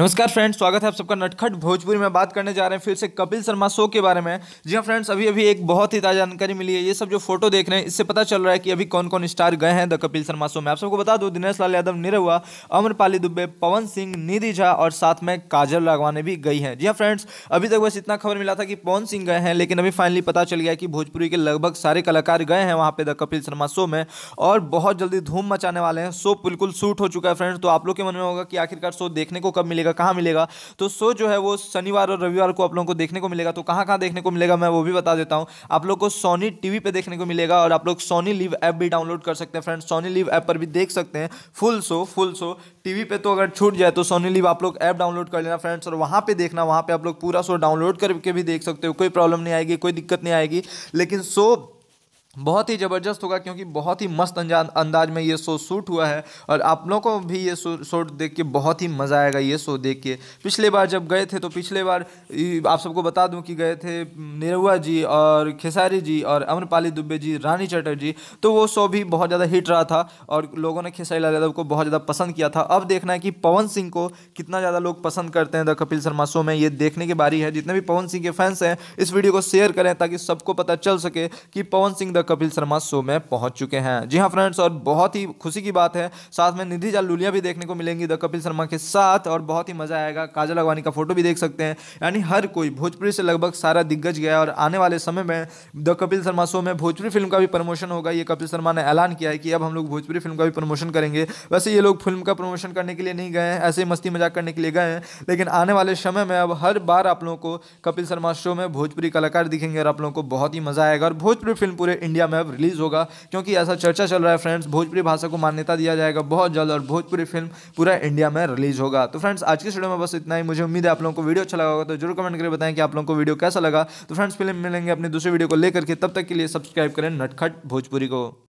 नमस्कार फ्रेंड्स स्वागत है आप सबका नटखट भोजपुरी में बात करने जा रहे हैं फिर से कपिल शर्मा शो के बारे में जी हाँ फ्रेंड्स अभी अभी एक बहुत ही ताज़ा जानकारी मिली है ये सब जो फोटो देख रहे हैं इससे पता चल रहा है कि अभी कौन कौन स्टार गए हैं द कपिल शर्मा शो में आप सबको बता दो दिनेश लाल यादव निरहुआ अमरपाली दुबे पवन सिंह निधि झा और साथ में काजल राघवाने भी गई हैं जी हाँ फ्रेंड्स अभी तक बस इतना खबर मिला था कि पवन सिंह गए हैं लेकिन अभी फाइनली पता चल गया कि भोजपुरी के लगभग सारे कलाकार गए हैं वहाँ पर द कपिल शर्मा शो में और बहुत जल्दी धूम मचाने वाले हैं शो बिल्कुल सूट हो चुका है फ्रेंड्स तो आप लोग के मन में होगा कि आखिरकार शो देखने को कब मिलेगा मिलेगा कहाँ मिलेगा तो शो जो है वो शनिवार और रविवार को आप लोगों को देखने को मिलेगा तो कहाँ कहाँ देखने को मिलेगा मैं वो भी बता देता हूँ आप लोग को सोनी टीवी पे देखने को मिलेगा और आप लोग सोनी लिव ऐप भी डाउनलोड कर सकते हैं फ्रेंड्स सोनी लिव ऐप पर भी देख सकते हैं full show full show TV पे तो अगर छूट जाए तो सोनी लिव आप लोग ऐप डाउनलोड कर लेना फ्रेंड्स और वहाँ पे देखना वहाँ पे आप लोग पूरा शो डाउनलोड करके भी देख सकते हो कोई प्रॉब्लम नहीं आएगी कोई दिक्कत नहीं आएगी लेकिन शो बहुत ही ज़बरदस्त होगा क्योंकि बहुत ही मस्त अंदाज में ये शो शूट हुआ है और आप लोगों को भी ये शो शॉट देख के बहुत ही मज़ा आएगा ये शो देख के पिछले बार जब गए थे तो पिछले बार आप सबको बता दूं कि गए थे निरुआ जी और खेसारी जी और अमरपाली दुबे जी रानी चटर्जी तो वो शो भी बहुत ज़्यादा हिट रहा था और लोगों ने खेसारी लाल यादव को बहुत ज़्यादा पसंद किया था अब देखना है कि पवन सिंह को कितना ज़्यादा लोग पसंद करते हैं द कपिल शर्मा शो में ये देखने की बारी है जितने भी पवन सिंह के फैंस हैं इस वीडियो को शेयर करें ताकि सबको पता चल सके कि पवन सिंह द कपिल शर्मा शो में पहुंच चुके हैं जी हाँ फ्रेंड्स और बहुत ही खुशी की बात है साथ में निधि जालूलिया भी देखने को मिलेंगी द कपिल शर्मा के साथ और बहुत ही मजा आएगा काजल अगवानी का फोटो भी देख सकते हैं यानी हर कोई भोजपुरी से लगभग सारा दिग्गज गया और आने वाले समय में द कपिल शर्मा शो में भोजपुरी फिल्म का भी प्रमोशन होगा ये कपिल शर्मा ने ऐलान किया है कि अब हम लोग भोजपुरी फिल्म का भी प्रमोशन करेंगे वैसे ये लोग फिल्म का प्रमोशन करने के लिए नहीं गए हैं ऐसे ही मस्ती मजाक करने के लिए गए हैं लेकिन आने वाले समय में अब हर बार आप लोगों को कपिल शर्मा शो में भोजपुरी कलाकार दिखेंगे और आप लोगों को बहुत ही मजा आएगा और भोजपुरी फिल्म पूरे इंडिया इंडिया में अब रिलीज़ होगा क्योंकि ऐसा चर्चा चल रहा है फ्रेंड्स भोजपुरी भाषा को मान्यता दिया जाएगा बहुत जल्द और भोजपुरी फिल्म पूरा इंडिया में रिलीज़ होगा तो फ्रेंड्स आज के वीडियो में बस इतना ही मुझे उम्मीद है आप लोगों को वीडियो अच्छा लगा होगा तो जरूर कमेंट करके बताएं कि आप लोगों को वीडियो कैसा लगा तो फ्रेंड्स फिल्म मिलेंगे अपनी दूसरी वीडियो को लेकर के तब तक के लिए सब्सक्राइब करें नटखट भोजपुरी को